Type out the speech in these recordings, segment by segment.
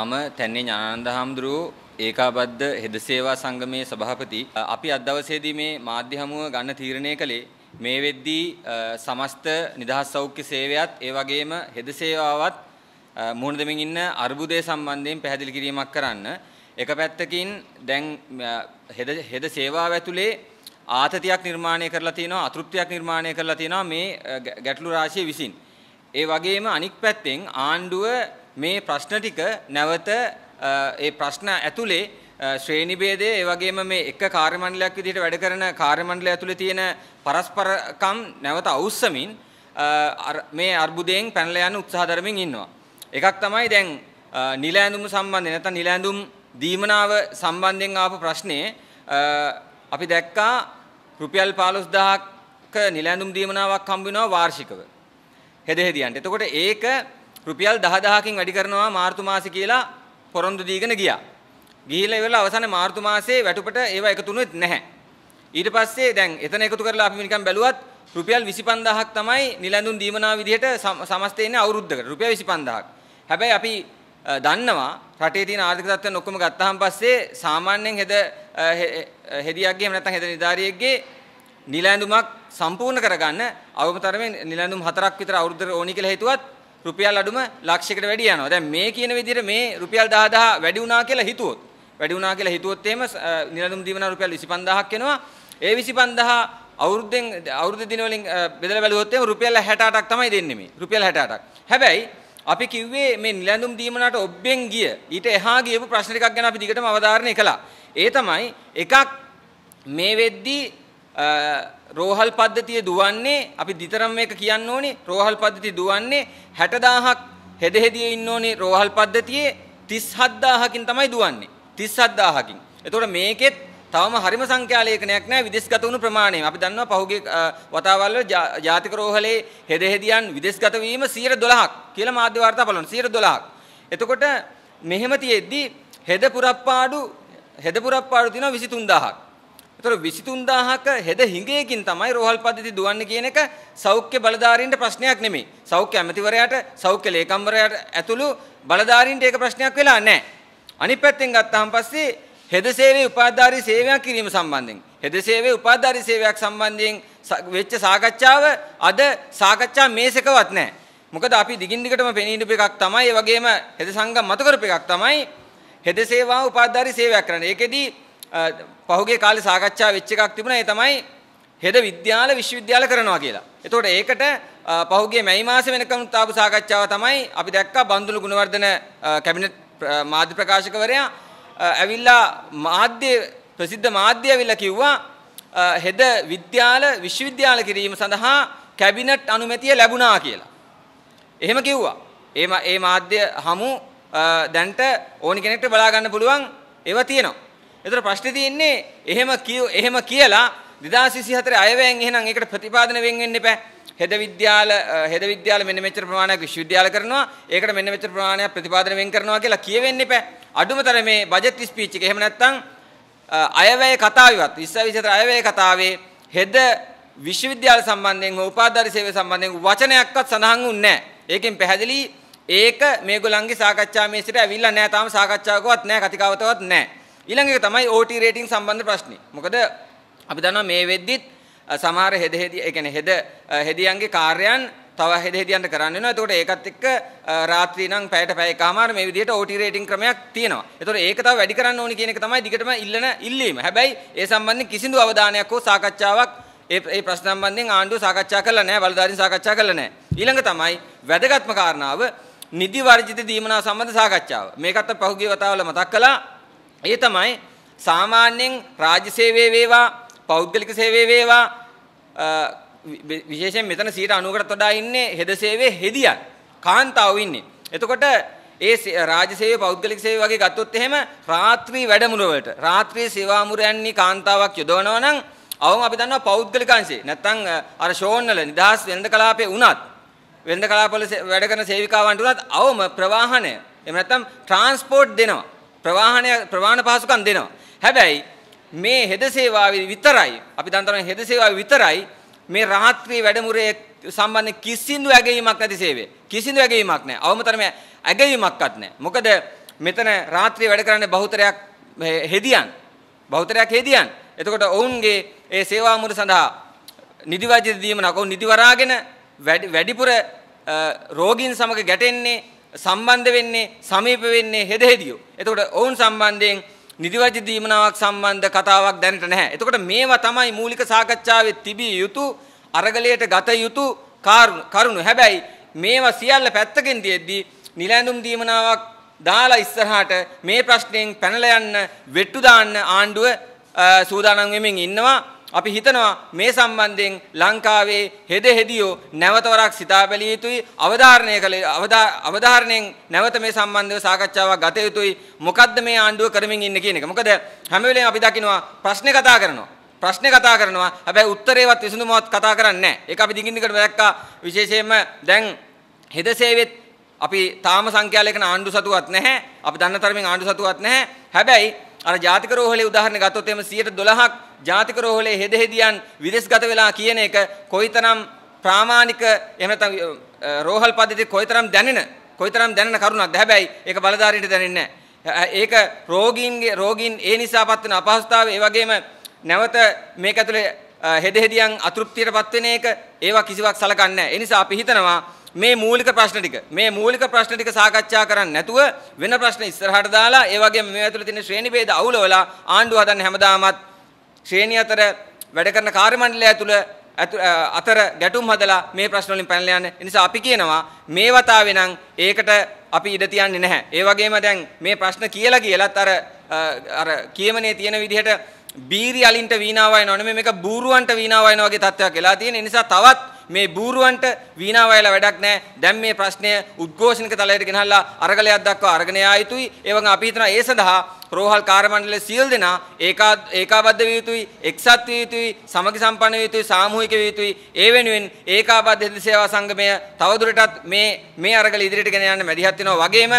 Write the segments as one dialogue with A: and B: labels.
A: මම තැන්නේ ඥානන්ද හාමුදුරුවෝ ඒකාබද්ධ හෙද සේවා සංගමයේ සභාපති. අපි අද දවසේදී මේ මාධ්‍ය හමුව ගන්න තීරණය කළේ මේ වෙද්දී සමස්ත නිදහස් සෞඛ්‍ය සේවයත් ඒ වගේම හෙද සේවාවත් මුහුණ දෙමින් ඉන්න අර්බුදය සම්බන්ධයෙන් පැහැදිලි කිරීමක් කරන්න. එක පැත්තකින් දැන් හෙද හෙද සේවාව ඇතුලේ ආතතියක් නිර්මාණය කරලා තිනවා අතෘප්තියක් නිර්මාණය කරලා තිනවා මේ ගැටලු රාශිය විසින්. ඒ වගේම අනික් පැත්තෙන් ආණ්ඩුව මේ ප්‍රශ්න ටික නැවත ඒ ප්‍රශ්න ඇතුලේ ශ්‍රේණි භේදය ඒ වගේම මේ එක කාර්යමණ්ඩලයක් විදිහට වැඩ කරන කාර්යමණ්ඩලය ඇතුලේ තියෙන පරස්පරකම් නැවත අවුස්සමින් මේ අර්බුදයෙන් පැනලා යන උත්සාහ දරමින් ඉන්නවා. එකක් තමයි දැන් නිල ඇඳුම සම්බන්ධයෙන් නැත්නම් නිල ඇඳුම් දීමනාව සම්බන්ධයෙන් ආපු ප්‍රශ්නේ අපි දැක්කා රුපියල් 15000ක නිල ඇඳුම් දීමනාවක් හම්බ වෙනවා වාර්ෂිකව. හෙද හෙදියන්ට. එතකොට ඒක රුපියල් 10000කින් වැඩි කරනවා මාර්තු මාසේ කියලා පොරොන්දු දීගෙන ගියා. ගිහිල්ලා ඉවරලා අවසානයේ මාර්තු මාසේ වැටුපට ඒවා එකතු වුණෙත් නැහැ. ඊට පස්සේ දැන් එතන එකතු කරලා අපි නිකන් බැලුවත් රුපියල් 25000ක් තමයි නිලඳුන් දීමනා විදිහට සමස්තේ ඉන්නේ අවුරුද්දකට. රුපියල් 25000ක්. හැබැයි අපි දන්නවා රටේ තියෙන ආර්ථික තත්ත්වයන් ඔක්කොම ගත්තාම පස්සේ සාමාන්‍යයෙන් හෙද හෙදියක්ගේ එහෙම නැත්නම් හෙද නිලධාරියෙක්ගේ නිලැඳුමක් සම්පූර්ණ කරගන්න අවම තරමේ නිලැඳුම් හතරක් විතර අවුරුද්දට ඕනි කියලා හිතුවත් රුපියල් අඩුම ලක්ෂයකට වැඩි යනවා. දැන් මේ කියන විදිහට මේ රුපියල් 10000 වැඩි වුණා කියලා හිතුවොත් වැඩි වුණා කියලා හිතුවොත් එහෙම නිරඳුම් දීවනා රුපියල් 25000ක් එනවා. ඒ 25000 අවුරුද්දෙන් අවුරුදු දින වලින් බෙදලා බැලුවොත් එහෙම රුපියල් 68ක් තමයි දෙන්නේ මේ. රුපියල් 68ක්. හැබැයි අපි කිව්වේ මේ නිලැඳුම් දීමනට ඔබෙන් ගිය ඊට එහා ගියපු ප්‍රශ්න ටිකක් ගැන අපි දිගටම අවධාරණය කළා. ඒ තමයි එකක් මේ වෙද්දී රෝහල් පද්ධතිය දුවන්නේ අපි දිතරම් මේක කියන්න ඕනේ රෝහල් පද්ධතිය දුවන්නේ 60000ක් හෙද හෙදියේ ඉන්න ඕනේ රෝහල් පද්ධතියේ 37000කින් තමයි දුවන්නේ 37000කින් එතකොට මේකෙත් තවම හරිම සංඛ්‍යාලේඛනයක් නැහැ විදේශගත වුණු ප්‍රමාණය. අපි දන්නවා පහුගිය වතාවල් වල ජාතික රෝහලේ හෙද හෙදියන් විදේශගත වීම 112ක් කියලා මාධ්‍ය වාර්තා බලන 112ක්. එතකොට මෙහෙම තියෙද්දි හෙද පුරප්පාඩු හෙද පුරප්පාඩු තියෙනවා 23000ක්. එතකොට 23000ක හෙද හිඟයකින් තමයි රෝහල් පද්ධති දුවන්නේ කියන එක සෞඛ්‍ය බලධාරීන්ට ප්‍රශ්නයක් නෙමෙයි. සෞඛ්‍ය ඇමතිවරයාට, සෞඛ්‍ය ලේකම්වරයාට ඇතුළු බලධාරීන්ට ඒක ප්‍රශ්නයක් වෙලා නැහැ. අනිත් පැත්තෙන් ගත්තාම පස්සේ හෙද සේවයේ උපාධාරී සේවයක් කිරීම සම්බන්ධයෙන් හෙද සේවයේ උපාධාරී සේවයක් සම්බන්ධයෙන් වෙච්ච සාකච්ඡාව අද සාකච්ඡා මේසකවත් නැහැ. මොකද අපි දිගින් දිගටම පෙනී ඉඳපු එකක් තමයි ඒ වගේම හෙද සංගම් මතු කරපු එකක් තමයි හෙද සේවාව උපාධාරී සේවයක් කරන්න. ඒකෙදී පහුගේ කාලේ සාකච්ඡා වෙච්ච එකක් තිබුණා ඒ තමයි හෙද විද්‍යාල විශ්වවිද්‍යාල කරනවා කියලා. එතකොට ඒකට පහුගේ මැයි මාසේ වෙනකම් තාපු සාකච්ඡාව තමයි අපි දැක්කා බන්දුලු ගුණවර්ධන කැබිනට් මාධ්‍ය ප්‍රකාශකවරයා ඇවිල්ලා මාධ්‍ය ප්‍රසිද්ධ මාධ්‍ය ඇවිල්ලා කිව්වා හෙද විද්‍යාල විශ්වවිද්‍යාල කිරීම සඳහා කැබිනට් අනුමැතිය ලැබුණා කියලා. එහෙම කිව්වා. ඒ මේ මාධ්‍ය හමු දැන්ට ඕනි කෙනෙක්ට බලා ගන්න පුළුවන් ඒවා තියෙනවා. එතකොට ප්‍රශ්නේ තියෙන්නේ එහෙම කියෝ එහෙම කියලා 2024 අයවැයෙන් එහෙනම් ඒකට ප්‍රතිපාදන වෙන් වෙන්න එපා. හෙද විද්‍යාල හෙද විද්‍යාල මෙන්න මෙච්චර ප්‍රමාණයක් විශ්වවිද්‍යාල කරනවා. ඒකට මෙන්න මෙච්චර ප්‍රමාණයක් ප්‍රතිපාදන වෙන් කරනවා කියලා කියවෙන්න එපා. අඩුමතරමේ බජට් ස්පීච් එක එහෙම නැත්නම් අයවැය කතාවවත් 2024 අයවැය කතාවේ හෙද විශ්වවිද්‍යාල සම්බන්ධයෙන් හෝ උපාධාරී සේවය සම්බන්ධයෙන් වචනයක්වත් සඳහන් වුන්නේ නැහැ. ඒකෙන් පැහැදිලි ඒක මේගොල්ලන්ගේ සාකච්ඡා මේසෙට ඇවිල්ලා නැහැ. තාම සාකච්ඡාවකවත් නැහැ. කතිකාවතවත් නැහැ. ඊළඟ එක තමයි OT rating සම්බන්ධ ප්‍රශ්නේ. මොකද අපි දන්නවා මේ වෙද්දිත් සමහර හෙද හෙදි ඒ කියන්නේ හෙද හෙදියන්ගේ කාර්යයන් තව හෙද හෙදියන්ට කරන්න වෙනවා. එතකොට ඒකත් එක්ක රාත්‍රී නම් පැයට පැය එකමාර මේ විදිහට OT rating ක්‍රමයක් තියෙනවා. එතකොට ඒක තව වැඩි කරන්න ඕනි කියන එක තමයි දිගටම ඉල්ලන ඉල්ලීම. හැබැයි ඒ සම්බන්ධයෙන් කිසිදු අවධානයක් හෝ සාකච්ඡාවක් ඒ ඒ ප්‍රශ්න සම්බන්ධයෙන් ආණ්ඩුව සාකච්ඡා කළා නැහැ. බලධාරීන් සාකච්ඡා කළා නැහැ. ඊළඟ තමයි වැදගත්ම කාරණාව නිදි වර්ජිත දීමනා සම්බන්ධ සාකච්ඡාව. මේකත් පහුගිය වතාවල මතක් කළා. ඒ තමයි සාමාන්‍යයෙන් රාජ්‍ය සේවයේ වේවා පෞද්ගලික සේවයේ වේවා විශේෂයෙන් මෙතන 90කටත් වඩා ඉන්නේ හෙද සේවයේ හෙදියන් කාන්තාවෝ ඉන්නේ. එතකොට ඒ රාජ්‍ය සේවය පෞද්ගලික සේවය වගේ ගත්තොත් එහෙම රාත්‍රී වැඩමුළුවලට රාත්‍රී සේවාමුරයන්නි කාන්තාවක් යොදවනවා නම් අවම අපි දන්නවා පෞද්ගලික අංශේ. නැත්තම් අර ෂෝන් වල නිදහස් වෙළඳ කලාපේ උනත් වෙළඳ කලාපවල වැඩ කරන සේවිකාවන්ට උනත් අවම ප්‍රවාහනය එහෙම නැත්තම් ට්‍රාන්ස්පෝර්ට් දෙනවා. ප්‍රවාහණය ප්‍රවාහන පහසුකම් දෙනවා. හැබැයි මේ හෙද සේවාවේ විතරයි අපි දැන් තමයි හෙද සේවාවේ විතරයි මේ රාත්‍රී වැඩමුරේ සම්බන්ධ කිසිඳු ඇගීමක් නැති සේවය. කිසිඳු ඇගීමක් නැහැ. අවමතරම ඇගීමක්වත් නැහැ. මොකද මෙතන රාත්‍රී වැඩ කරන්නේ බහුතරයක් හෙදියන්. බහුතරයක් හෙදියන්. එතකොට ඔවුන්ගේ ඒ සේවාමුර සඳහා නිදිවජිත දීම නකෝ නිදිවරාගෙන වැඩිපුර රෝගීන් සමග ගැටෙන්නේ සම්බන්ධ වෙන්නේ සමීප වෙන්නේ හෙදෙහෙදියෝ. එතකොට ඔවුන් සම්බන්ධයෙන් නිදිවජ දීමනාවක් සම්බන්ධ කතාවක් දැනට නැහැ. එතකොට මේවා තමයි මූලික සාකච්ඡාවේ තිබිය යුතු අරගලයට ගත යුතු කරුණු. හැබැයි මේවා සියල්ල පැත්තකින් තියෙද්දී නිලැඳුම් දීමනාවක් දාලා ඉස්සරහට මේ ප්‍රශ්නයෙන් පැනලා යන්න වෙට්ටු දාන්න ආණ්ඩුව සූදානම් වෙමින් ඉන්නවා. අපි හිතනවා මේ සම්බන්ධයෙන් ලංකාවේ හෙද හෙදියෝ නැවතවරක් සිතා බැලිය යුතුයි අවධාරණය කළ අවධාරණයෙන් නැවත මේ සම්බන්ධව සාකච්ඡාවක් ගත යුතුයි මොකද්ද මේ ආණ්ඩුව කරමින් ඉන්නේ කියන එක. මොකද හැම වෙලේම අපි දකිනවා ප්‍රශ්නේ කතා කරනවා. ප්‍රශ්නේ කතා කරනවා. හැබැයි උත්තරේවත් විසඳුමවත් කතා කරන්නේ නැහැ. ඒක අපි දිගින් දිගට දැක්කා විශේෂයෙන්ම දැන් හෙද සේවෙත් අපි තාම සංඛ්‍යාලේකන ආණ්ඩු සතුවත් නැහැ. අපි දන්න තරමින් ආණ්ඩු සතුවත් නැහැ. හැබැයි අර ජාතික රෝහලේ උදාහරණ ගත්තොත් එම 112ක් ජාතික රෝහලේ හෙදෙහෙදියන් විදේශගත වෙලා කියන එක කොයිතරම් ප්‍රාමාණික එහෙම නැත්නම් රෝහල් පද්ධතිය කොයිතරම් දැනෙන කොයිතරම් දැනෙන කරුණක්ද හැබැයි ඒක බලධාරීන්ට දැනෙන්නේ නැහැ ඒක රෝගීන්ගේ රෝගීන් ඒ නිසාපත් වෙන අපහසුතාව ඒ වගේම නැවත මේක ඇතුලේ හෙදෙහෙදියන් අතෘප්තියටපත් වෙන එක ඒවා කිසිවක් සලකන්නේ නැහැ ඒ නිසා අපි හිතනවා මේ මූලික ප්‍රශ්න ටික මේ මූලික ප්‍රශ්න ටික සාකච්ඡා කරන්නේ නැතුව වෙන ප්‍රශ්න ඉස්සරහට දාලා ඒ වගේම මේ ඇතුළේ තියෙන ශ්‍රේණි ભેද අවුලවලා ආණ්ඩුව හදන්න හැමදාමත් ශ්‍රේණි අතර වැඩ කරන කාර්ය මණ්ඩලය ඇතුළ අතර ගැටුම් හදලා මේ ප්‍රශ්න වලින් පැනලා යන නිසා අපි කියනවා මේ වතාවේ නම් ඒකට අපි ඉඩ තියන්නේ නැහැ. ඒ වගේම දැන් මේ ප්‍රශ්න කියලා කියලත් අර අර කියමනේ තියෙන විදිහට බීරි අලින්ට වීණාවයි නොනෙමෙයි මේක බූරුවන්ට වීණාවයි වගේ තත්ත්වයක් වෙලා තියෙන නිසා තවත් මේ බූරුවන්ට වීණා වයලා වැඩක් නැහැ. දැන් මේ ප්‍රශ්නය උද්ඝෝෂණක තලයට ගෙනහලා අරගලයක් දක්වා අරගෙන යා යුතුයි. ඒ වගේම අපි හිතනවා ඒ සඳහා රෝහල් කාර්යමණ්ඩලයේ සියලු දෙනා ඒකා ඒකාබද්ධ විය යුතුයි, එක්සත් විය යුතුයි, සමගි සම්පන්න විය යුතුයි, සාමූහික විය යුතුයි. ඒ වෙනුවෙන් ඒකාබද්ධ හෙද සේවා සංගමය තවදුරටත් මේ මේ අරගල ඉදිරියට ගෙන යන්න මැදිහත් වෙනවා. වගේම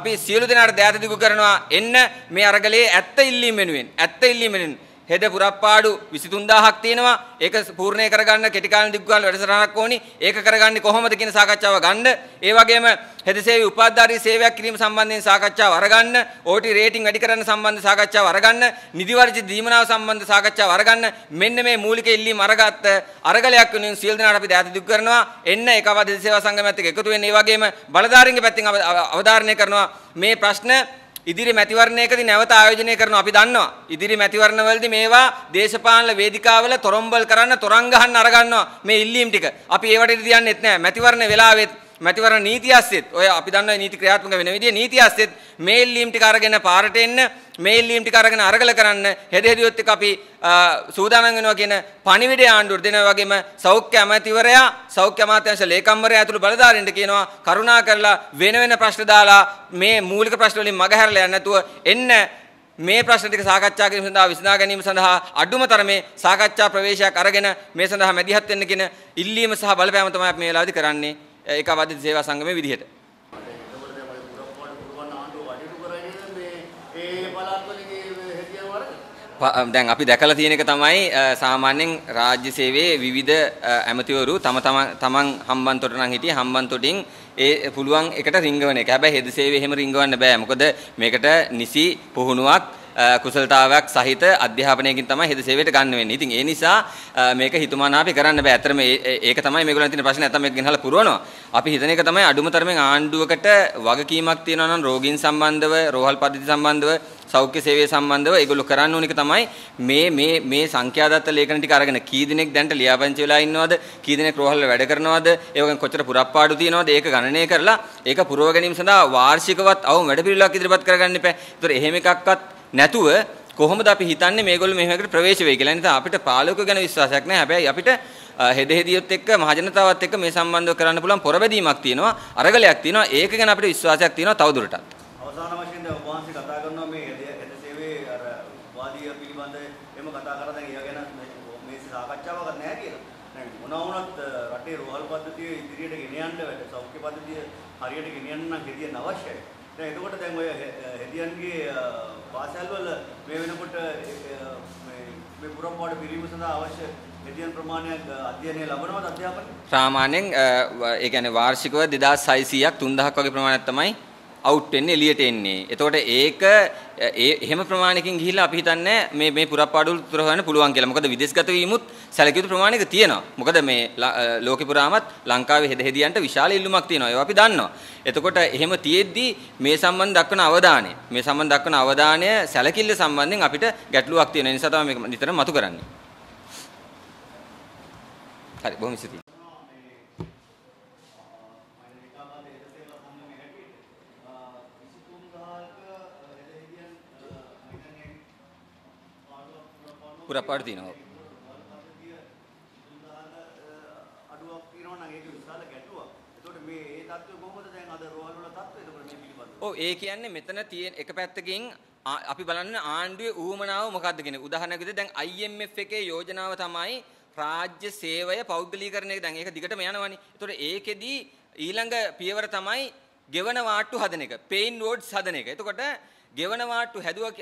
A: අපි සියලු දෙනාට දෑත දිගු කරනවා එන්න මේ අරගලයේ ඇත්ත ඉල්ලීම් වෙනුවෙන්. ඇත්ත ඉල්ලීම් වෙනුවෙන් හෙද පුරප්පාඩු 23000ක් තියෙනවා. ඒක පූර්ණේ කරගන්න කෙටි කාලෙ දිග්ගාල වැඩසටහනක් ඕනි. ඒක කරගන්නේ කොහොමද කියන සාකච්ඡාව ගන්න. ඒ වගේම හෙද සේවයේ උපාධිධාරී සේවයක් කිරීම සම්බන්ධයෙන් සාකච්ඡාව අරගන්න. OT රේටින් වැඩි කරන්න සම්බන්ධ සාකච්ඡාව අරගන්න. නිදි වර්ජිත දීමනාව සම්බන්ධ සාකච්ඡාව අරගන්න. මෙන්න මේ මූලික ඉල්ලීම් අරගත්ත අරගලයක් වෙනුවෙන් සියලු දෙනාට අපි දෑත දිග් කරනවා. එන්න ඒකව දෙසේවා සංගමයත් එක්ක එකතු වෙන්න. ඒ වගේම බලධාරීන්ගේ පැත්තෙන් අවධාරණය කරනවා මේ ප්‍රශ්න ඉදිරි මැතිවරණයකදී නැවත ආයෝජනය කරනවා අපි දන්නවා. ඉදිරි මැතිවරණවලදී මේවා දේශපාලන වේදිකාවල තොරම්බල් කරන්න තොරන් ගහන්න අරගන්නවා මේ ඉල්ලීම් ටික. අපි ඒවට ඉදිරියන්නේත් නැහැ. මැතිවරණ වෙලාවෙත් මැතිවරණ නීති අස්සෙත් ඔය අපි දන්නවා නීති ක්‍රියාත්මක වෙන විදිය නීති අස්සෙත් මේල් ලීම් ටික අරගෙන පාරට එන්න මේල් ලීම් ටික අරගෙන අරගල කරන්න හෙද හෙදියොත් එක්ක අපි සූදානම් වෙනවා කියන පණිවිඩය ආණ්ඩුවට දෙනවා වගේම සෞඛ්‍ය අමාත්‍යවරයා සෞඛ්‍ය අමාත්‍යාංශ ලේකම්වරයා ඇතුළු බලධාරීන්ට කියනවා කරුණා කරලා වෙන වෙන ප්‍රශ්න දාලා මේ මූලික ප්‍රශ්න වලින් මගහැරලා යන්න නැතුව එන්න මේ ප්‍රශ්න ටික සාකච්ඡා කිරීම සඳහා විසඳා ගැනීම සඳහා අඩුම තරමේ සාකච්ඡා ප්‍රවේශයක් අරගෙන මේ සඳහා මැදිහත් වෙන්න කියන ඉල්ලීම සහ බලපෑම තමයි අපි මේ වෙලාවේදී කරන්නේ ඒක අවදි සේවා සංගමයේ විදිහට. දැන් අපි දැකලා තියෙන එක තමයි සාමාන්‍යයෙන් රාජ්‍ය සේවයේ විවිධ ඇමතිවරු තම තමන් හම්බන්තොට නම් හිටියේ හම්බන්තොටින් ඒ පුළුවන් එකට රිංගවන එක. හැබැයි හෙද සේවයේ එහෙම රිංගවන්න බෑ. මොකද මේකට නිසි පුහුණුවක් කුසලතාවයක් සහිත අධ්‍යාපනයකින් තමයි හෙද සේවයට ගන්න වෙන්නේ. ඉතින් ඒ නිසා මේක හිතුමනාපි කරන්න බෑ. ඇත්තටම ඒක තමයි මේගොල්ලන් තියෙන ප්‍රශ්නේ. නැත්තම් මේක ගෙනහලා පුරවනවා. අපි හිතන එක තමයි අඩුම තරමින් ආණ්ඩුවකට වගකීමක් තියෙනවා නම් රෝගීන් සම්බන්ධව, රෝහල් පද්ධති සම්බන්ධව, සෞඛ්‍ය සේවය සම්බන්ධව ඒගොල්ලෝ කරන්න ඕන එක තමයි මේ මේ මේ සංඛ්‍යාදත්ත ලේඛන ටික අරගෙන කී දිනෙක් දැන්ට ලියාපදිංචි වෙලා ඉන්නවද? කී දිනෙක් රෝහල් වැඩ කරනවද? ඒ වගේම කොච්චර පුරප්පාඩු තියෙනවද? ඒක ගණනය කරලා ඒක පුරව ගැනීම සඳහා වාර්ෂිකවත් අවම වැඩපිළිවෙලක් ඉදිරිපත් කරගන්න එපා. ඒතර එහෙම එකක්වත් නැතුව කොහොමද අපි හිතන්නේ මේගොල්ලෝ මෙහෙම එකට ප්‍රවේශ වෙයි කියලා. නිසා අපිට පාලක ගැන විශ්වාසයක් නැහැ. හැබැයි අපිට හෙද හෙදියොත් එක්ක මහජනතාවත් එක්ක මේ සම්බන්ධව කරන්න පුළුවන් පොරබැදීමක් තියෙනවා. අරගලයක් තියෙනවා. ඒක ගැන අපිට විශ්වාසයක් තියෙනවා තවදුරටත්. අවසාන වශයෙන් දැන් ඔබ වහන්සේ කතා දැන් එතකොට දැන් ඔය හෙදියන්ගේ පාසල් වල මේ වෙනකොට මේ මේ පුරම්පාඩු පිරීම සඳහා අවශ්‍ය හෙදියන් ප්‍රමාණයක් අධ්‍යයනය ලබනවද අධ්‍යාපනය? සාමාන්‍යයෙන් ඒ කියන්නේ වාර්ෂිකව 2600ක් 3000ක් වගේ ප්‍රමාණයක් තමයි අවුට් වෙන්නේ එළියට එන්නේ. එතකොට ඒක එහෙම ප්‍රමාණයකින් ගිහිල්ලා අපි හිතන්නේ මේ මේ පුරප්පාඩු තුර හොයන්න පුළුවන් කියලා. මොකද විදේශගත වීමුත් සැලකිය යුතු ප්‍රමාණයක තියෙනවා. මොකද මේ ලෝකෙ පුරාමත් ලංකාවේ හෙද හෙදියන්ට විශාල ඉල්ලුමක් තියෙනවා. ඒවා අපි දන්නවා. එතකොට එහෙම තියෙද්දි මේ සම්බන්ධ දක්වන අවධානය, මේ සම්බන්ධ දක්වන අවධානය සැලකිල්ල සම්බන්ධයෙන් අපිට ගැටලුවක් තියෙන නිසා තමයි මේක නිතරම මතු කරන්නේ. හරි බොහොම ස්තුතියි. පුරපාඩු තියෙනවා. කියනවා නම් ඒක විශාල ගැටලුවක්. එතකොට මේ ඒ தত্ত্বය කොහොමද දැන් අද රෝහල් වල தত্ত্বය? එතකොට මේ පිළිබඳව. ඔව් ඒ කියන්නේ මෙතන තියෙන එක පැත්තකින් අපි බලන්න ආණ්ඩුවේ ඌමනාව මොකක්ද කියන්නේ. උදාහරණයක් විදිහට දැන් IMF එකේ යෝජනාව තමයි රාජ්‍ය සේවය පෞද්ගලීකරණය දැන් ඒක දිගටම යනවනේ. ඒතකොට ඒකෙදී ඊළඟ පියවර තමයි ගෙවන වාට්ටු හදන එක. පේන් වෝඩ්ස් හදන එක. එතකොට ගෙවන වාට්ටු හැදුවා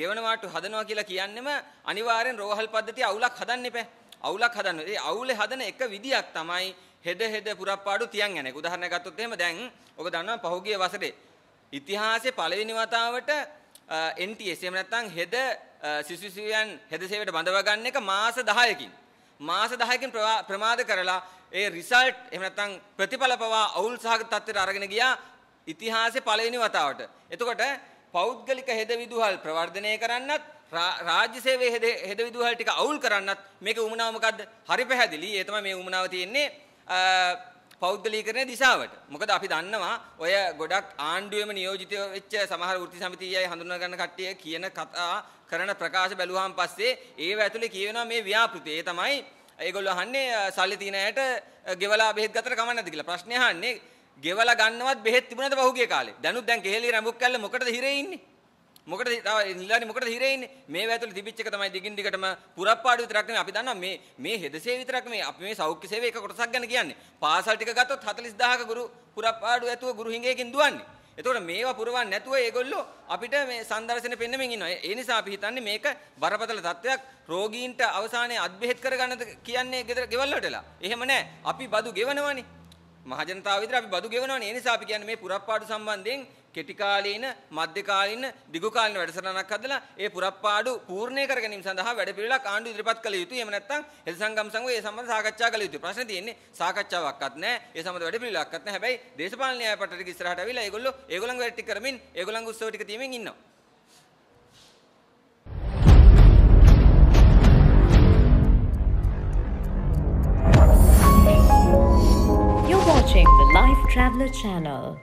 A: ගෙවන වාට්ටු හදනවා කියලා කියන්නෙම අනිවාර්යෙන් රෝහල් පද්ධතිය අවුලක් හදන්න එපා. අවුලක් හදන්න. ඒ අවුලේ හදන එක විදියක් තමයි හෙද හෙද පුරප්පාඩු තියන් යන එක. උදාහරණයක් ගත්තොත් එහෙම දැන් ඔබ දන්නවා පහුගිය වසරේ ඉතිහාසයේ පළවෙනි වතාවට NTS එහෙම නැත්නම් හෙද සිසුසිවියන් හෙද සේවයට බඳවා ගන්න එක මාස 10කින් මාස 10කින් ප්‍රමාද කරලා ඒ රිසල්ට් එහෙම නැත්නම් ප්‍රතිඵල පවා අවුල් සහගත තත්ත්වයට අරගෙන ගියා ඉතිහාසයේ පළවෙනි වතාවට. එතකොට පෞද්ගලික හෙදවිදුහල් ප්‍රවර්ධනය කරන්නත් රාජ්‍ය සේවයේ හෙදවිදුහල් ටික අවුල් කරන්නත් මේක උමනාව මොකද්ද? හරි පැහැදිලි. ඒ තමයි මේ උමනාව තියෙන්නේ පෞද්ගලීකරණය දිශාවට. මොකද අපි දන්නවා ඔය ගොඩක් ආණ්ඩුවේම නියෝජිත වෙච්ච සමහර වෘත්ති සමිතියයි හඳුනා ගන්න කට්ටිය කියන කතා කරන ප්‍රකාශ බැලුවාන් පස්සේ ඒව ඇතුලේ කියවෙනවා මේ ව්‍යාපෘති. ඒ තමයි ඒගොල්ලෝ අහන්නේ සල්ලි තියෙන ඇයට ගෙවලා බෙහෙත් ගතට කමක් නැද්ද කියලා ප්‍රශ්නේ අහන්නේ. ගෙවලා ගන්නවත් බෙහෙත් තිබුණද පහුගිය කාලේ. දැනුත් දැන් කෙහෙලි රඹුක් කැල්ල මොකටද හිරේ ඉන්නේ? මොකටද තව නිලානි මොකටද හිරේ ඉන්නේ? මේ වැතුල තිබිච්ච එක තමයි දිගින් දිගටම පුරප්පාඩු විතරක් නෙමෙයි අපි දන්නවා මේ මේ හෙදසේ විතරක් මේ අපි මේ සෞඛ්‍ය සේවය එක කොටසක් ගැන කියන්නේ. පාසල් ටික ගත්තොත් 40000ක ගුරු පුරප්පාඩු ඇතුව ගුරු හිඟයකින් දුවන්නේ. එතකොට මේවා පුරවන්නේ නැතුව ඒගොල්ලෝ අපිට මේ සංදර්ශන පෙන්වමින් ඉන්නවා. ඒ නිසා අපි හිතන්නේ මේක බරපතල තත්වයක් රෝගීන්ට අවසානයේ අත්බෙහෙත් කරගන්න කියන්නේ ගෙවල් වලටලා. එහෙම නැහැ. අපි බදු ගෙවනවනේ. මහජනතාව විතර අපි බදු ගෙවනවනේ. ඒ නිසා අපි කියන්නේ මේ පුරප්පාඩු සම්බන්ධයෙන් කෙටි කාලීන, මධ්‍ය කාලීන, දිගු කාලීන වැඩසටහනක් හදලා ඒ පුරප්පාඩු පූර්ණේ කර ගැනීම සඳහා වැඩපිළිවෙලක් ආණ්ඩුව ඉදිරිපත් කළ යුතුයි. එහෙම නැත්නම් හෙළ සංගම් සංගමයේ ඒ සම්බන්ධ සාකච්ඡා කළ යුතුයි. ප්‍රශ්නේ තියෙන්නේ සාකච්ඡාවක්වත් නැහැ. ඒ සම්බන්ධ වැඩපිළිවෙලක්වත් නැහැ. හැබැයි දේශපාලන න්‍යාය පත්‍රයක ඉස්සරහට අවිලා ඒගොල්ලෝ ඒගොල්ලන්ගේ වැඩ ටික කරමින් ඒගොල්ලන්ගේ උත්සව ටික තියමින් ඉන්නවා. Traveler Channel.